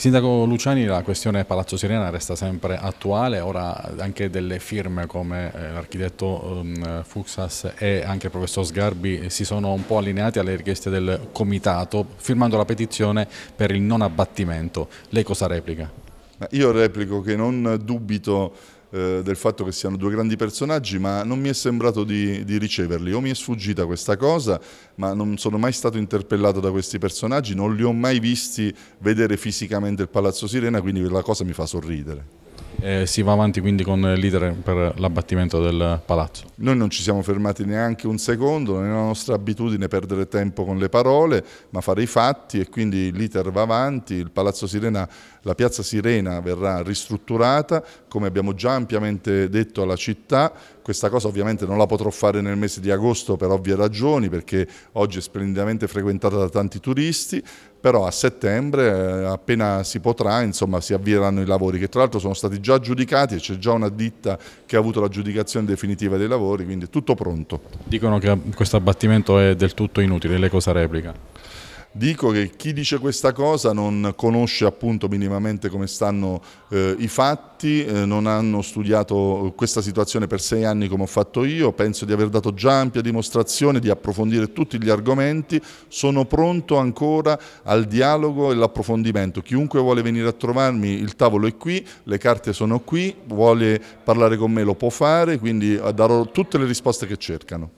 Sindaco Luciani, la questione Palazzo Sirena resta sempre attuale, ora anche delle firme come eh, l'architetto um, Fuxas e anche il professor Sgarbi si sono un po' allineati alle richieste del comitato firmando la petizione per il non abbattimento. Lei cosa replica? Io replico che non dubito eh, del fatto che siano due grandi personaggi, ma non mi è sembrato di, di, riceverli. O mi è sfuggita questa cosa, ma non sono mai stato interpellato da questi personaggi, non li ho mai visti vedere fisicamente il Palazzo Sirena, quindi la cosa mi fa sorridere eh, si va avanti quindi con l'iter per l'abbattimento del palazzo. Noi non ci siamo fermati neanche un secondo, non è la nostra abitudine perdere tempo con le parole, ma fare i fatti e quindi l'iter va avanti, il palazzo Sirena, la piazza Sirena verrà ristrutturata, come abbiamo già ampiamente detto alla città, questa cosa ovviamente non la potrò fare nel mese di agosto per ovvie ragioni perché oggi è splendidamente frequentata da tanti turisti, però a settembre eh, appena si potrà insomma, si avvieranno i lavori che tra l'altro sono stati già giudicati e c'è già una ditta che ha avuto l'aggiudicazione definitiva dei lavori, quindi è tutto pronto. Dicono che questo abbattimento è del tutto inutile, lei cosa replica? Dico che chi dice questa cosa non conosce appunto minimamente come stanno eh, i fatti, eh, non hanno studiato questa situazione per sei anni come ho fatto io, penso di aver dato già ampia dimostrazione di approfondire tutti gli argomenti, sono pronto ancora al dialogo e all'approfondimento. Chiunque vuole venire a trovarmi il tavolo è qui, le carte sono qui, vuole parlare con me lo può fare, quindi darò tutte le risposte che cercano.